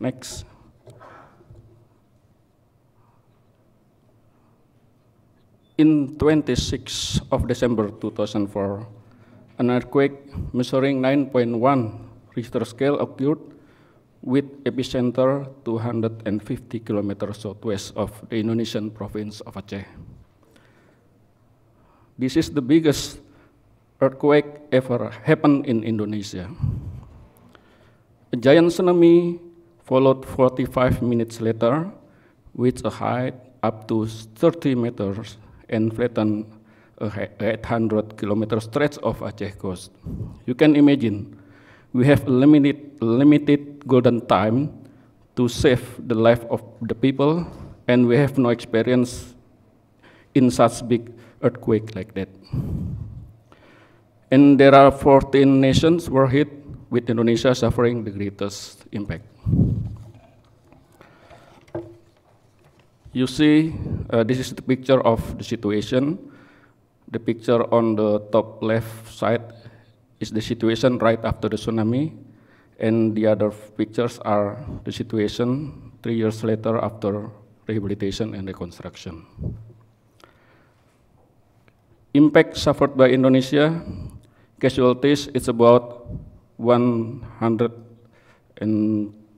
Next. In 26 of December 2004, an earthquake measuring 9.1 Richter scale occurred with epicenter 250 kilometers southwest of the Indonesian province of Aceh. This is the biggest earthquake ever happened in Indonesia. A giant tsunami followed 45 minutes later with a height up to 30 meters and flattened a 800 kilometer stretch of Aceh coast. You can imagine, we have limited, limited golden time to save the life of the people, and we have no experience in such big earthquake like that. And there are 14 nations were hit, with Indonesia suffering the greatest impact. You see, uh, this is the picture of the situation. The picture on the top left side is the situation right after the tsunami, and the other pictures are the situation three years later after rehabilitation and reconstruction. Impact suffered by Indonesia, casualties, it's about and.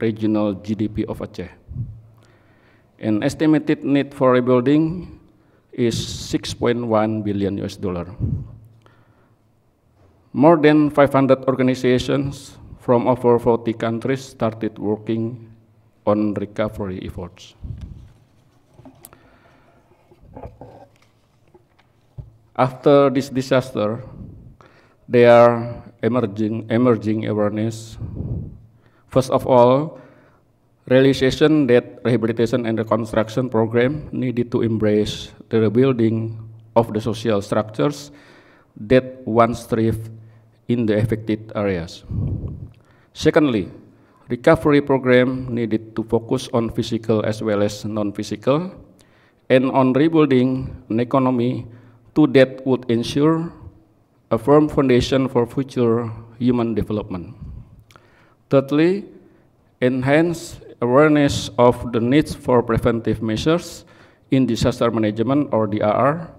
regional GDP of Aceh. An estimated need for rebuilding is 6.1 billion US dollar. More than 500 organizations from over 40 countries started working on recovery efforts. After this disaster, there are emerging, emerging awareness First of all, realization that rehabilitation and reconstruction program needed to embrace the rebuilding of the social structures that once thrived in the affected areas. Secondly, recovery program needed to focus on physical as well as non-physical and on rebuilding an economy to that would ensure a firm foundation for future human development. Thirdly, enhance awareness of the needs for preventive measures in disaster management or DRR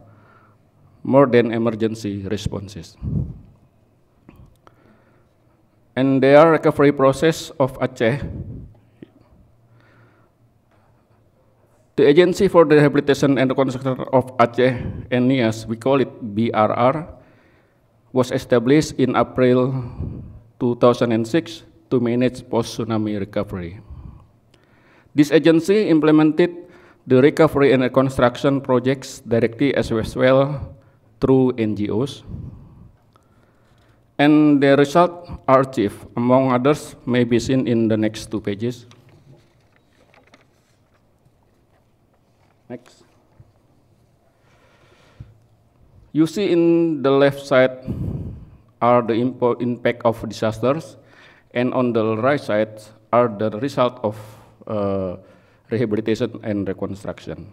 more than emergency responses. And their recovery process of Aceh. The Agency for the Rehabilitation and Reconstruction of Aceh, Nias, we call it BRR, was established in April 2006 to manage post-tsunami recovery. This agency implemented the recovery and reconstruction projects directly as well through NGOs. And the result are achieved, among others, may be seen in the next two pages. Next. You see in the left side are the impact of disasters and on the right side are the result of uh, rehabilitation and reconstruction.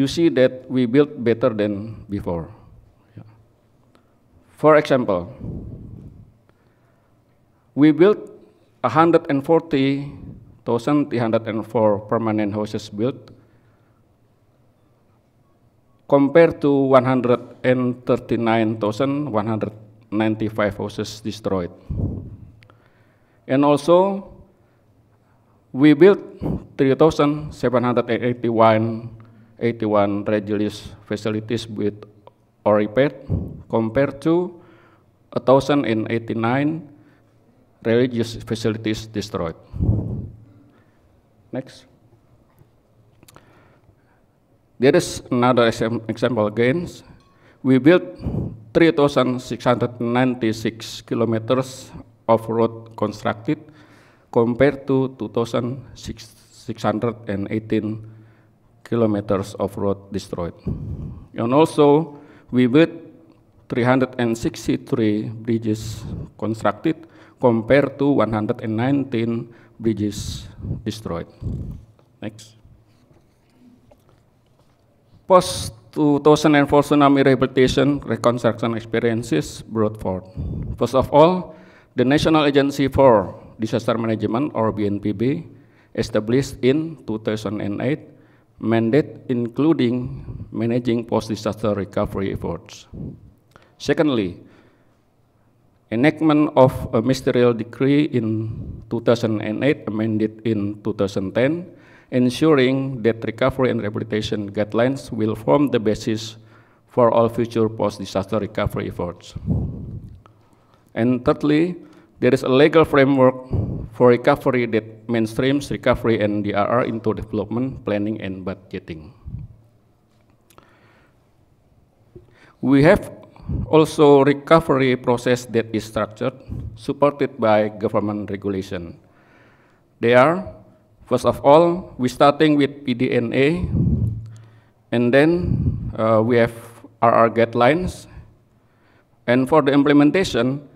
You see that we built better than before. Yeah. For example, we built 140,304 permanent houses built compared to 139,195 houses destroyed. And also, we built 3,781 81 religious facilities with ORIPED compared to 1,089 religious facilities destroyed. Next. There is another example again. We built 3,696 kilometers of road constructed compared to 2,618 kilometers of road destroyed. And also, we built 363 bridges constructed compared to 119 bridges destroyed. Next. Post 2004 tsunami rehabilitation reconstruction experiences brought forth. First of all, the National Agency for Disaster Management, or BNPB, established in 2008, mandate including managing post-disaster recovery efforts. Secondly, enactment of a ministerial decree in 2008, amended in 2010, ensuring that recovery and rehabilitation guidelines will form the basis for all future post-disaster recovery efforts. And thirdly, there is a legal framework for recovery that mainstreams recovery and DRR into development, planning, and budgeting. We have also recovery process that is structured, supported by government regulation. They are, first of all, we starting with PDNA, and then uh, we have RR guidelines. And for the implementation,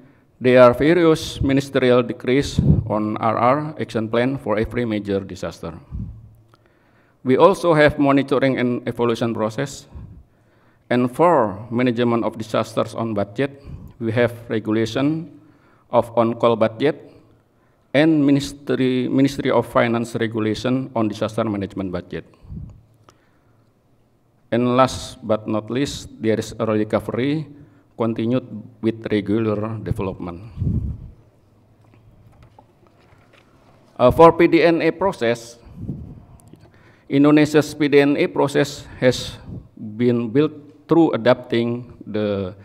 There are various ministerial decrees on RR action plan for every major disaster. We also have monitoring and evolution process. And for management of disasters on budget, we have regulation of on-call budget and Ministry, Ministry of Finance regulation on disaster management budget. And last but not least, there is early recovery continued with regular development. Uh, for PDNA process, Indonesia's PDNA process has been built through adapting the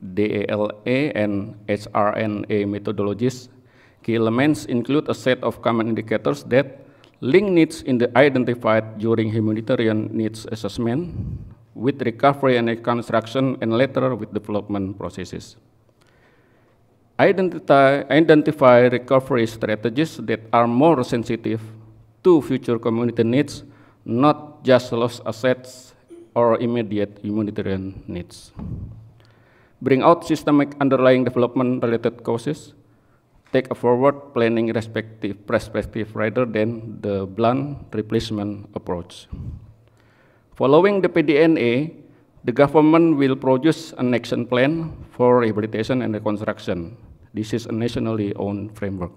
DALA and HRNA methodologies. Key elements include a set of common indicators that link needs in the identified during humanitarian needs assessment, with recovery and reconstruction, and later with development processes. Identify, identify recovery strategies that are more sensitive to future community needs, not just lost assets or immediate humanitarian needs. Bring out systemic underlying development-related causes, take a forward planning perspective rather than the blunt replacement approach. Following the PDNA, the government will produce an action plan for rehabilitation and reconstruction. This is a nationally owned framework.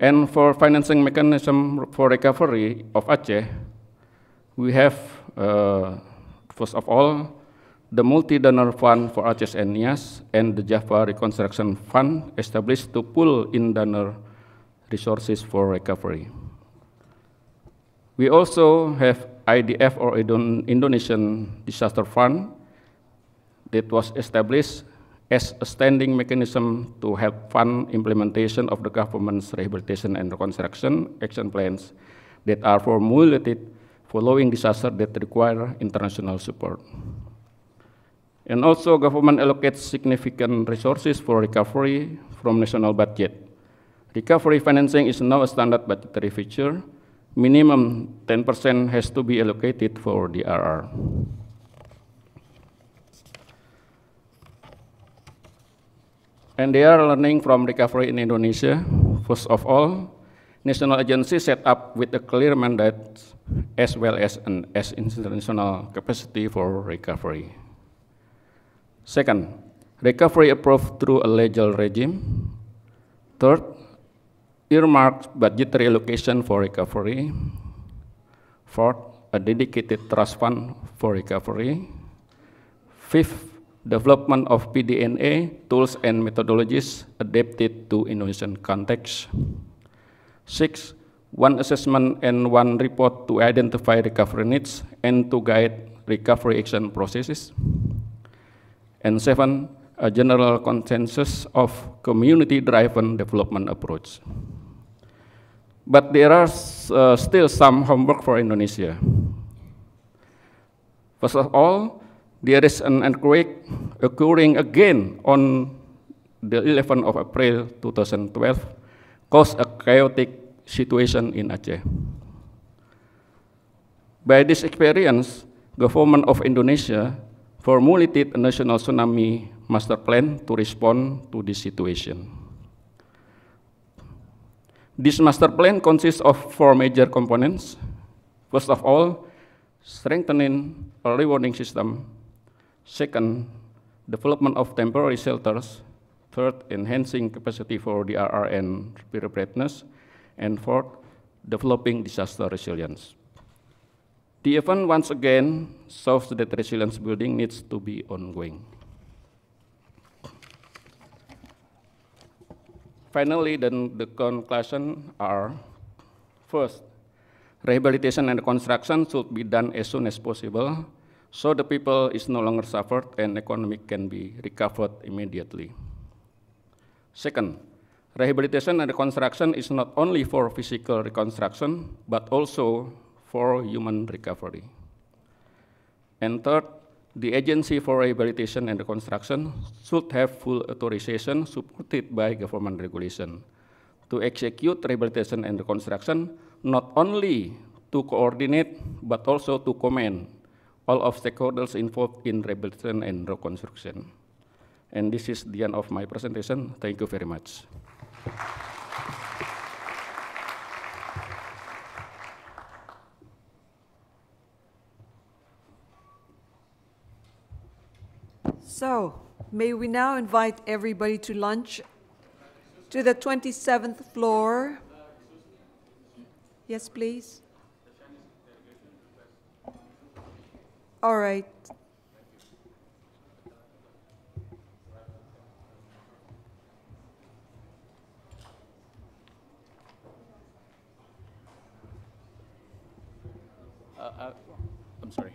And for financing mechanism for recovery of Aceh, we have, uh, first of all, the multi-donor fund for Aceh and Nias and the Java Reconstruction Fund established to pull in donor resources for recovery. We also have IDF or Indonesian Disaster Fund that was established as a standing mechanism to help fund implementation of the government's rehabilitation and reconstruction action plans that are formulated following disaster that require international support. And also government allocates significant resources for recovery from national budget. Recovery financing is now a standard budgetary feature minimum 10% has to be allocated for DRR. And they are learning from recovery in Indonesia. First of all, national agency set up with a clear mandate as well as an as international capacity for recovery. Second, recovery approved through a legal regime. Third, earmarked budgetary allocation for recovery. Fourth, a dedicated trust fund for recovery. Fifth, development of PDNA tools and methodologies adapted to Indonesian context. Six, one assessment and one report to identify recovery needs and to guide recovery action processes. And seven, a general consensus of community-driven development approach. But there are uh, still some homework for Indonesia. First of all, there is an earthquake occurring again on the 11th of April 2012, caused a chaotic situation in Aceh. By this experience, government of Indonesia formulated a national tsunami master plan to respond to this situation. This master plan consists of four major components. First of all, strengthening a rewarding system. Second, development of temporary shelters. Third, enhancing capacity for DRR and preparedness. And fourth, developing disaster resilience. The event once again shows that resilience building needs to be ongoing. Finally, then the conclusion are, first, rehabilitation and construction should be done as soon as possible, so the people is no longer suffered and economic can be recovered immediately. Second, rehabilitation and reconstruction is not only for physical reconstruction, but also for human recovery. And third, the Agency for Rehabilitation and Reconstruction should have full authorization supported by government regulation to execute rehabilitation and reconstruction not only to coordinate but also to command all of stakeholders involved in rehabilitation and reconstruction. And this is the end of my presentation. Thank you very much. So, may we now invite everybody to lunch to the 27th floor. Yes, please. All right. Uh, I, uh, I'm sorry.